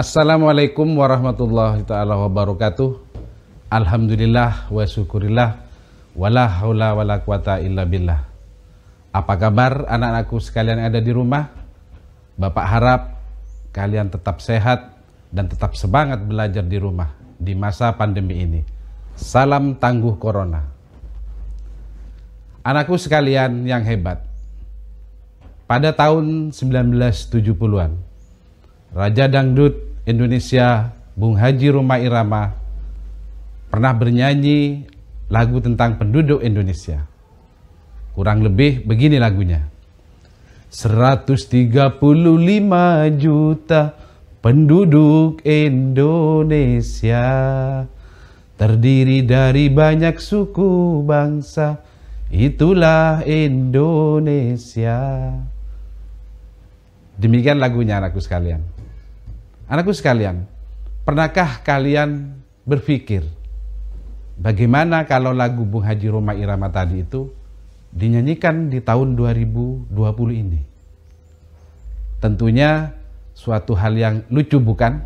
Assalamualaikum warahmatullahi taala wabarakatuh. Alhamdulillah wa syukurillah wala haula wala quwata illa billah. Apa kabar anak-anakku sekalian yang ada di rumah? Bapak harap kalian tetap sehat dan tetap semangat belajar di rumah di masa pandemi ini. Salam tangguh corona. Anakku sekalian yang hebat, pada tahun 1970-an. Raja Dangdut Indonesia Bung Haji Roma Irama pernah bernyanyi lagu tentang penduduk Indonesia. Kurang lebih begini lagunya. 135 juta penduduk Indonesia terdiri dari banyak suku bangsa itulah Indonesia Demikian lagunya anakku sekalian. Anakku sekalian, pernahkah kalian berpikir bagaimana kalau lagu Bung Haji Roma Irama tadi itu dinyanyikan di tahun 2020 ini? Tentunya suatu hal yang lucu bukan?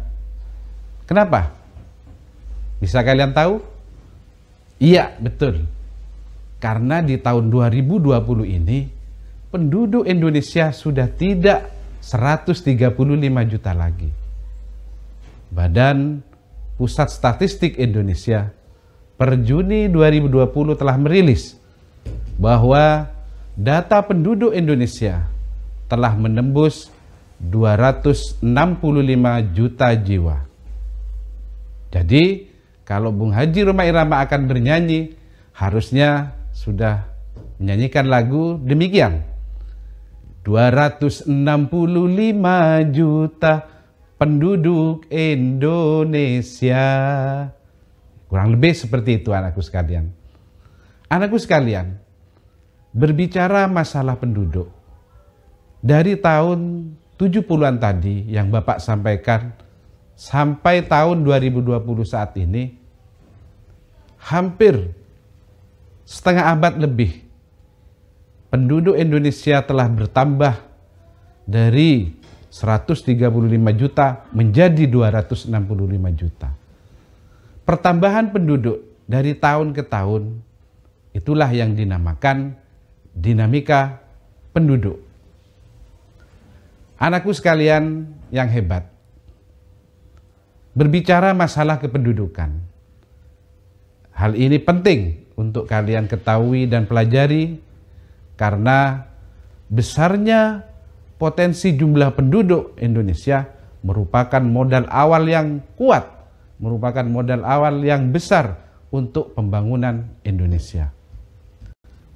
Kenapa? Bisa kalian tahu? Iya, betul. Karena di tahun 2020 ini penduduk Indonesia sudah tidak 135 juta lagi. Badan Pusat Statistik Indonesia per Juni 2020 telah merilis bahwa data penduduk Indonesia telah menembus 265 juta jiwa. Jadi, kalau Bung Haji Rumah Irama akan bernyanyi, harusnya sudah menyanyikan lagu demikian. 265 juta penduduk Indonesia. Kurang lebih seperti itu anakku sekalian. Anakku sekalian, berbicara masalah penduduk. Dari tahun 70-an tadi yang Bapak sampaikan sampai tahun 2020 saat ini, hampir setengah abad lebih penduduk Indonesia telah bertambah dari 135 juta menjadi 265 juta. Pertambahan penduduk dari tahun ke tahun itulah yang dinamakan dinamika penduduk. Anakku sekalian yang hebat, berbicara masalah kependudukan. Hal ini penting untuk kalian ketahui dan pelajari karena besarnya potensi jumlah penduduk Indonesia merupakan modal awal yang kuat, merupakan modal awal yang besar untuk pembangunan Indonesia.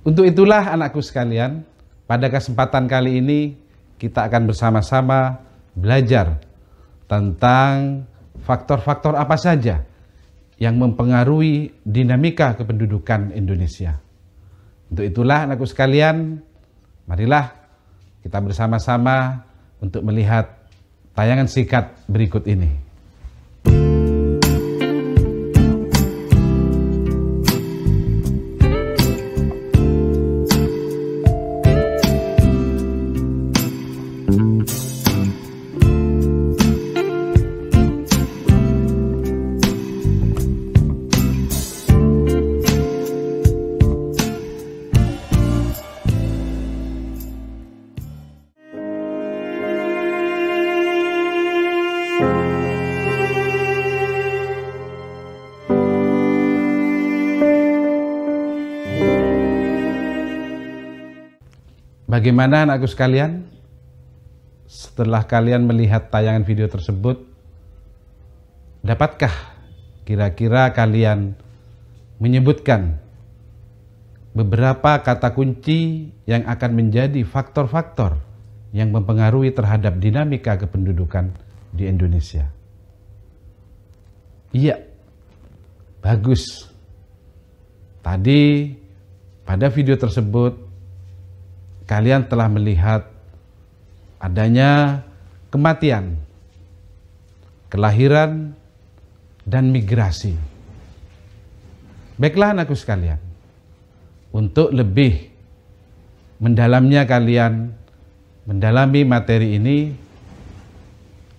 Untuk itulah anakku sekalian, pada kesempatan kali ini kita akan bersama-sama belajar tentang faktor-faktor apa saja yang mempengaruhi dinamika kependudukan Indonesia. Untuk itulah anakku sekalian, marilah kita bersama-sama untuk melihat tayangan sikat berikut ini. Bagaimana anakku sekalian? Setelah kalian melihat tayangan video tersebut, dapatkah kira-kira kalian menyebutkan beberapa kata kunci yang akan menjadi faktor-faktor yang mempengaruhi terhadap dinamika kependudukan di Indonesia. Iya, bagus. Tadi pada video tersebut kalian telah melihat adanya kematian, kelahiran, dan migrasi. Baiklah anakku sekalian, untuk lebih mendalamnya kalian mendalami materi ini,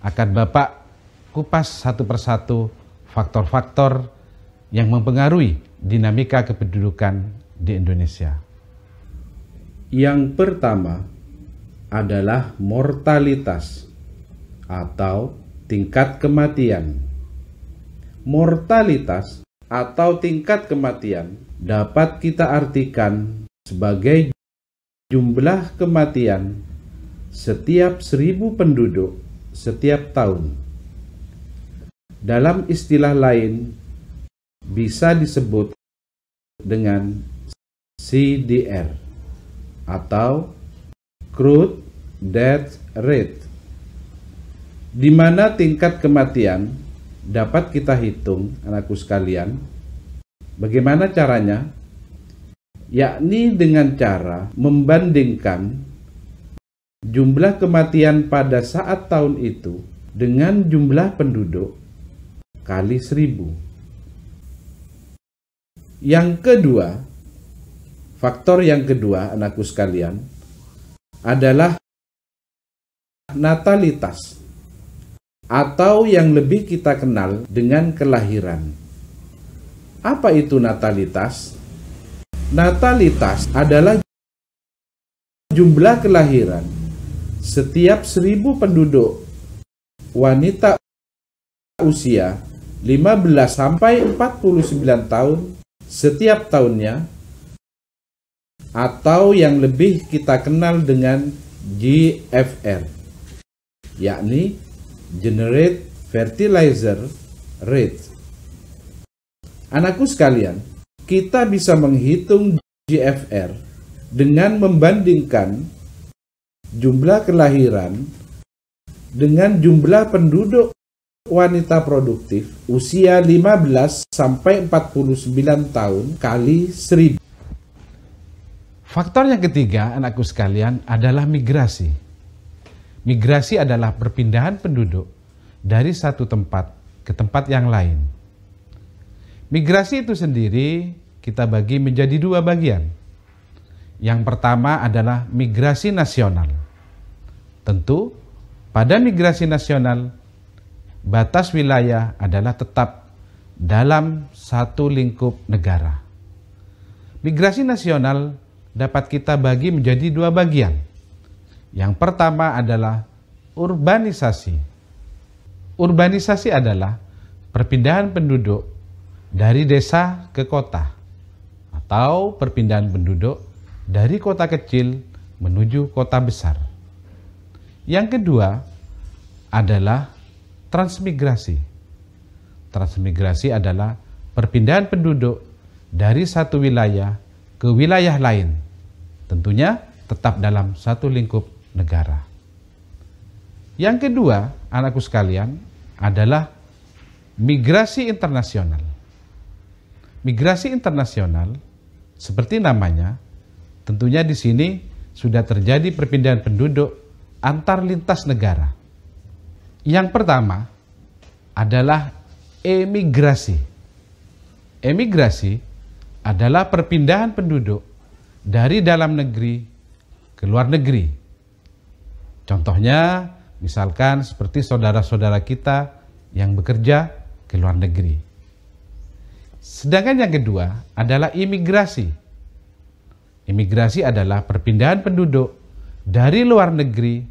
akan Bapak kupas satu persatu faktor-faktor yang mempengaruhi dinamika kependudukan di Indonesia. Yang pertama adalah mortalitas atau tingkat kematian. Mortalitas atau tingkat kematian dapat kita artikan sebagai jumlah kematian setiap seribu penduduk setiap tahun. Dalam istilah lain, bisa disebut dengan CDR atau crude death rate di mana tingkat kematian dapat kita hitung anakku sekalian bagaimana caranya yakni dengan cara membandingkan jumlah kematian pada saat tahun itu dengan jumlah penduduk kali seribu. Yang kedua, Faktor yang kedua, anakku sekalian, adalah natalitas atau yang lebih kita kenal dengan kelahiran. Apa itu natalitas? Natalitas adalah jumlah kelahiran setiap seribu penduduk wanita usia 15 sampai 49 tahun setiap tahunnya atau yang lebih kita kenal dengan GFR, yakni Generate Fertilizer Rate. Anakku sekalian, kita bisa menghitung GFR dengan membandingkan jumlah kelahiran dengan jumlah penduduk wanita produktif usia 15 sampai 49 tahun kali 1000. Faktor yang ketiga, anakku sekalian, adalah migrasi. Migrasi adalah perpindahan penduduk dari satu tempat ke tempat yang lain. Migrasi itu sendiri kita bagi menjadi dua bagian. Yang pertama adalah migrasi nasional. Tentu, pada migrasi nasional, batas wilayah adalah tetap dalam satu lingkup negara. Migrasi nasional dapat kita bagi menjadi dua bagian. Yang pertama adalah urbanisasi. Urbanisasi adalah perpindahan penduduk dari desa ke kota atau perpindahan penduduk dari kota kecil menuju kota besar. Yang kedua adalah transmigrasi. Transmigrasi adalah perpindahan penduduk dari satu wilayah ke wilayah lain. Tentunya tetap dalam satu lingkup negara. Yang kedua, anakku sekalian, adalah migrasi internasional. Migrasi internasional seperti namanya, tentunya di sini sudah terjadi perpindahan penduduk antar lintas negara. Yang pertama adalah emigrasi. Emigrasi adalah perpindahan penduduk dari dalam negeri ke luar negeri. Contohnya, misalkan seperti saudara-saudara kita yang bekerja ke luar negeri. Sedangkan yang kedua adalah imigrasi. Imigrasi adalah perpindahan penduduk dari luar negeri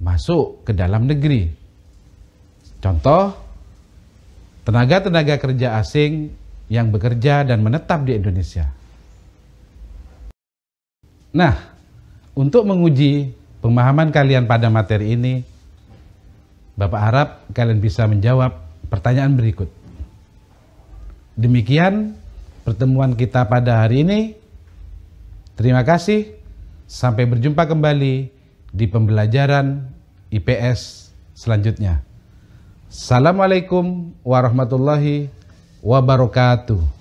masuk ke dalam negeri. Contoh, tenaga-tenaga kerja asing yang bekerja dan menetap di Indonesia. Nah, untuk menguji pemahaman kalian pada materi ini, Bapak harap kalian bisa menjawab pertanyaan berikut. Demikian pertemuan kita pada hari ini. Terima kasih. Sampai berjumpa kembali di pembelajaran IPS selanjutnya. Assalamualaikum warahmatullahi wabarakatuh.